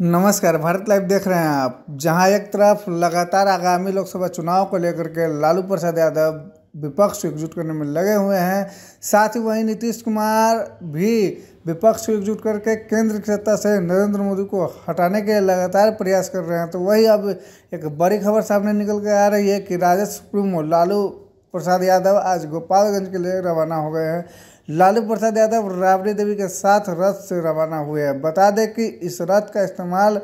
नमस्कार भारत लाइव देख रहे हैं आप जहां एक तरफ लगातार आगामी लोकसभा चुनाव को लेकर के लालू प्रसाद यादव विपक्ष को एकजुट करने में लगे हुए हैं साथ ही वहीं नीतीश कुमार भी विपक्ष को एकजुट करके केंद्र की सत्ता से नरेंद्र मोदी को हटाने के लगातार प्रयास कर रहे हैं तो वही अब एक बड़ी खबर सामने निकल के आ रही है कि राजद सुप्रीमो लालू प्रसाद यादव आज गोपालगंज के लिए रवाना हो गए हैं लालू प्रसाद यादव राबड़ी देवी के साथ रथ से रवाना हुए हैं बता दें कि इस रथ का इस्तेमाल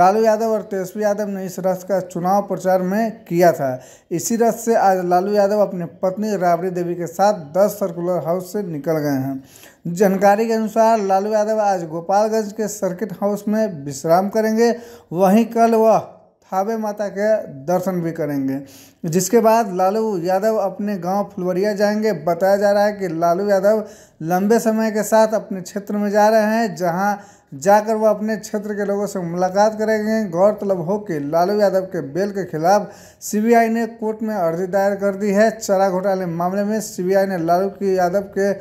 लालू यादव और तेजस्वी यादव ने इस रथ का चुनाव प्रचार में किया था इसी रथ से आज लालू यादव अपनी पत्नी राबड़ी देवी के साथ 10 सर्कुलर हाउस से निकल गए हैं जानकारी के अनुसार लालू यादव आज गोपालगंज के सर्किट हाउस में विश्राम करेंगे वहीं कल वह हावे माता के दर्शन भी करेंगे जिसके बाद लालू यादव अपने गांव फुलवरिया जाएंगे बताया जा रहा है कि लालू यादव लंबे समय के साथ अपने क्षेत्र में जा रहे हैं जहां जाकर वह अपने क्षेत्र के लोगों से मुलाकात करेंगे गौरतलब हो कि लालू यादव के बेल के खिलाफ सीबीआई ने कोर्ट में अर्जी दायर कर दी है चारा घोटाले मामले में सीबीआई ने लालू की यादव के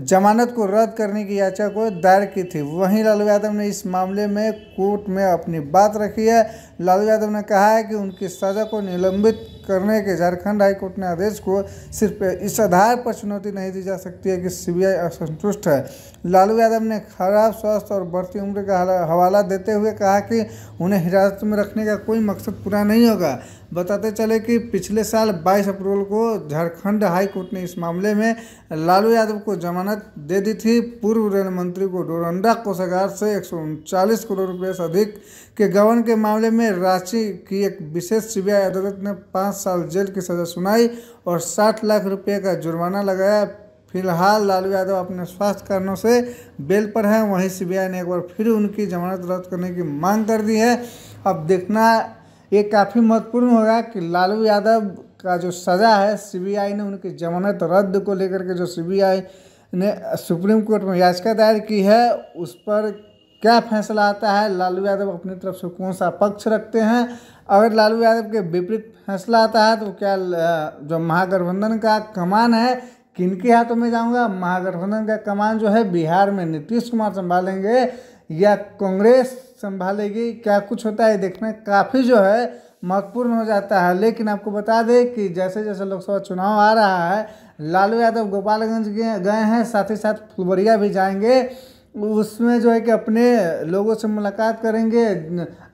जमानत को रद्द करने की याचिका को दायर की थी वहीं लालू यादव ने इस मामले में कोर्ट में अपनी बात रखी है लालू यादव ने कहा है कि उनकी सज़ा को निलंबित करने के झारखंड हाईकोर्ट ने आदेश को सिर्फ इस आधार पर चुनौती नहीं दी जा सकती है कि सीबीआई असंतुष्ट है लालू यादव ने खराब स्वास्थ्य और बढ़ती उम्र का हवाला देते हुए कहा कि उन्हें हिरासत में रखने का कोई मकसद पूरा नहीं होगा बताते चले कि पिछले साल 22 अप्रैल को झारखंड हाईकोर्ट ने इस मामले में लालू यादव को जमा जमानत दे दी थी पूर्व रेल मंत्री को डोरंडा कोषागार से एक करोड़ रुपए से अधिक के गबन के मामले में रांची की एक विशेष सीबीआई अदालत ने पाँच साल जेल की सज़ा सुनाई और साठ लाख रुपये का जुर्माना लगाया फिलहाल लालू यादव अपने स्वास्थ्य कारणों से बेल पर हैं वहीं सीबीआई ने एक बार फिर उनकी जमानत रद्द करने की मांग कर दी है अब देखना ये काफ़ी महत्वपूर्ण होगा कि लालू यादव का जो सज़ा है सीबीआई ने उनकी जमानत रद्द को लेकर के जो सीबीआई ने सुप्रीम कोर्ट में याचिका दायर की है उस पर क्या फैसला आता है लालू यादव अपनी तरफ से कौन सा पक्ष रखते हैं अगर लालू यादव के विपरीत फैसला आता है तो क्या जो महागठबंधन का कमान है किनके हाथों में जाऊंगा महागठबंधन का कमान जो है बिहार में नीतीश कुमार संभालेंगे या कांग्रेस संभालेगी क्या कुछ होता है देखना काफ़ी जो है महत्वपूर्ण हो जाता है लेकिन आपको बता दें कि जैसे जैसे लोकसभा चुनाव आ रहा है लालू यादव गोपालगंज गए हैं साथ ही साथ फुलवरिया भी जाएंगे उसमें जो है कि अपने लोगों से मुलाकात करेंगे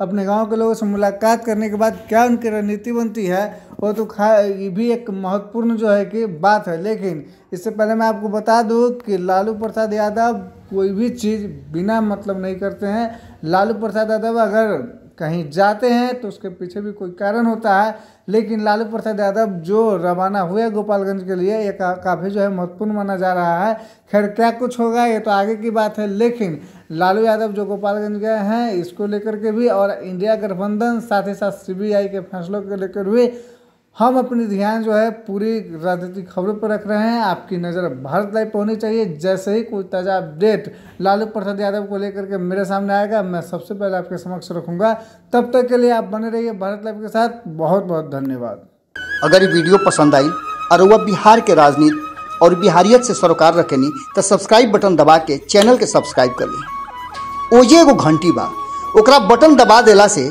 अपने गांव के लोगों से मुलाकात करने के बाद क्या उनकी रणनीति बनती है वो तो खा ये भी एक महत्वपूर्ण जो है कि बात है लेकिन इससे पहले मैं आपको बता दूँ कि लालू प्रसाद यादव कोई भी चीज़ बिना मतलब नहीं करते हैं लालू प्रसाद यादव अगर कहीं जाते हैं तो उसके पीछे भी कोई कारण होता है लेकिन लालू प्रसाद यादव जो रवाना हुए गोपालगंज के लिए ये का, काफ़ी जो है महत्वपूर्ण माना जा रहा है खैर क्या कुछ होगा ये तो आगे की बात है लेकिन लालू यादव जो गोपालगंज गए हैं इसको लेकर के भी और इंडिया गठबंधन साथ ही साथ सी के फैसलों को लेकर भी हम अपनी ध्यान जो है पूरी राजनीतिक खबरों पर रख रहे हैं आपकी नज़र भारत लाइव पर होनी चाहिए जैसे ही कोई ताज़ा अपडेट लालू प्रसाद यादव को लेकर के मेरे सामने आएगा मैं सबसे पहले आपके समक्ष रखूँगा तब तक के लिए आप बने रहिए भारत लाइव के साथ बहुत बहुत धन्यवाद अगर ये वीडियो पसंद आई और वह बिहार के राजनीति और बिहारियत से सरोकार रखेनी तो सब्सक्राइब बटन दबा के चैनल के सब्सक्राइब कर ली ओजे एगो घंटी बा बटन दबा दिला से